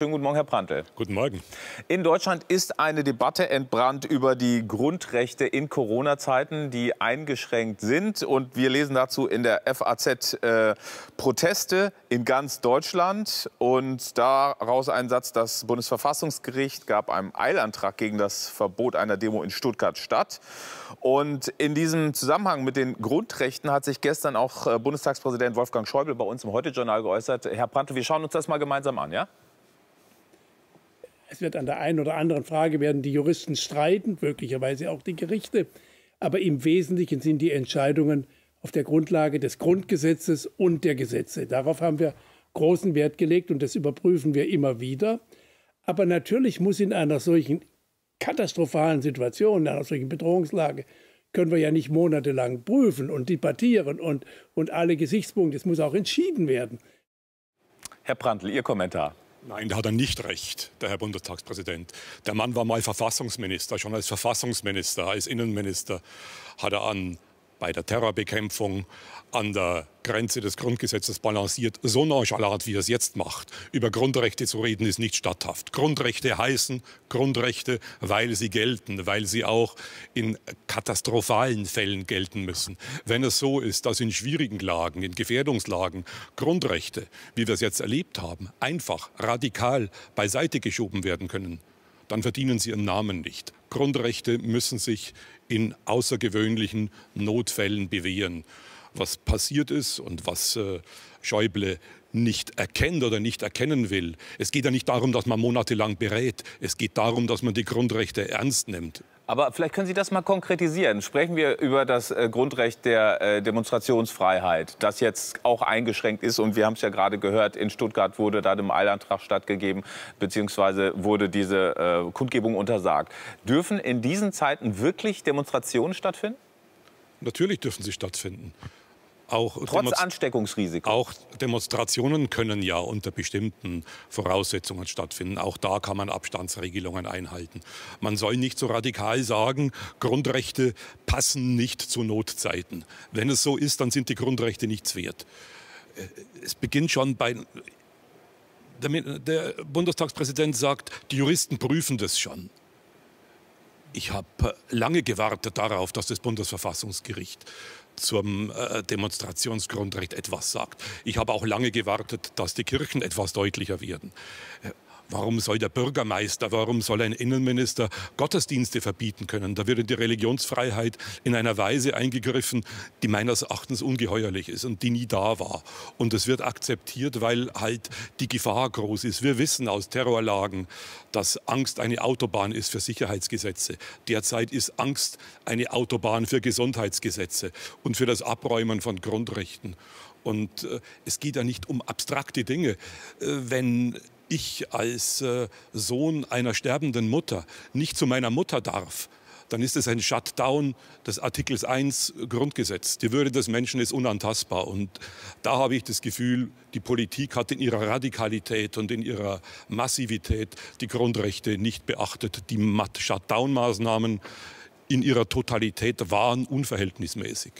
Schönen guten Morgen, Herr Prantl. Guten Morgen. In Deutschland ist eine Debatte entbrannt über die Grundrechte in Corona-Zeiten, die eingeschränkt sind. Und wir lesen dazu in der FAZ äh, Proteste in ganz Deutschland. Und daraus ein Satz, das Bundesverfassungsgericht gab einem Eilantrag gegen das Verbot einer Demo in Stuttgart statt. Und in diesem Zusammenhang mit den Grundrechten hat sich gestern auch äh, Bundestagspräsident Wolfgang Schäuble bei uns im Heute-Journal geäußert. Herr Prantl, wir schauen uns das mal gemeinsam an, ja? Es wird an der einen oder anderen Frage werden die Juristen streiten, möglicherweise auch die Gerichte. Aber im Wesentlichen sind die Entscheidungen auf der Grundlage des Grundgesetzes und der Gesetze. Darauf haben wir großen Wert gelegt und das überprüfen wir immer wieder. Aber natürlich muss in einer solchen katastrophalen Situation, in einer solchen Bedrohungslage, können wir ja nicht monatelang prüfen und debattieren und, und alle Gesichtspunkte. Es muss auch entschieden werden. Herr Brandl, Ihr Kommentar. Nein, da hat er nicht recht, der Herr Bundestagspräsident. Der Mann war mal Verfassungsminister. Schon als Verfassungsminister, als Innenminister hat er an bei der Terrorbekämpfung an der Grenze des Grundgesetzes balanciert, so nonchalant, wie er es jetzt macht. Über Grundrechte zu reden, ist nicht statthaft. Grundrechte heißen Grundrechte, weil sie gelten, weil sie auch in katastrophalen Fällen gelten müssen. Wenn es so ist, dass in schwierigen Lagen, in Gefährdungslagen Grundrechte, wie wir es jetzt erlebt haben, einfach, radikal beiseite geschoben werden können, dann verdienen sie ihren Namen nicht. Grundrechte müssen sich in außergewöhnlichen Notfällen bewähren. Was passiert ist und was äh, Schäuble nicht erkennt oder nicht erkennen will. Es geht ja nicht darum, dass man monatelang berät. Es geht darum, dass man die Grundrechte ernst nimmt. Aber vielleicht können Sie das mal konkretisieren. Sprechen wir über das äh, Grundrecht der äh, Demonstrationsfreiheit, das jetzt auch eingeschränkt ist. Und wir haben es ja gerade gehört, in Stuttgart wurde da dem Eilantrag stattgegeben, beziehungsweise wurde diese äh, Kundgebung untersagt. Dürfen in diesen Zeiten wirklich Demonstrationen stattfinden? Natürlich dürfen sie stattfinden. Auch Trotz Demonst Ansteckungsrisiko. Auch Demonstrationen können ja unter bestimmten Voraussetzungen stattfinden. Auch da kann man Abstandsregelungen einhalten. Man soll nicht so radikal sagen, Grundrechte passen nicht zu Notzeiten. Wenn es so ist, dann sind die Grundrechte nichts wert. Äh, es beginnt schon bei der Bundestagspräsident sagt, die Juristen prüfen das schon. Ich habe äh, lange gewartet darauf, dass das Bundesverfassungsgericht zum äh, Demonstrationsgrundrecht etwas sagt. Ich habe auch lange gewartet, dass die Kirchen etwas deutlicher werden. Äh, Warum soll der Bürgermeister, warum soll ein Innenminister Gottesdienste verbieten können? Da wird in die Religionsfreiheit in einer Weise eingegriffen, die meines Erachtens ungeheuerlich ist und die nie da war. Und es wird akzeptiert, weil halt die Gefahr groß ist. Wir wissen aus Terrorlagen, dass Angst eine Autobahn ist für Sicherheitsgesetze. Derzeit ist Angst eine Autobahn für Gesundheitsgesetze und für das Abräumen von Grundrechten. Und äh, es geht ja nicht um abstrakte Dinge. Äh, wenn ich als äh, Sohn einer sterbenden Mutter nicht zu meiner Mutter darf, dann ist es ein Shutdown des Artikels 1 Grundgesetz. Die Würde des Menschen ist unantastbar. Und da habe ich das Gefühl, die Politik hat in ihrer Radikalität und in ihrer Massivität die Grundrechte nicht beachtet. Die Shutdown-Maßnahmen in ihrer Totalität waren unverhältnismäßig.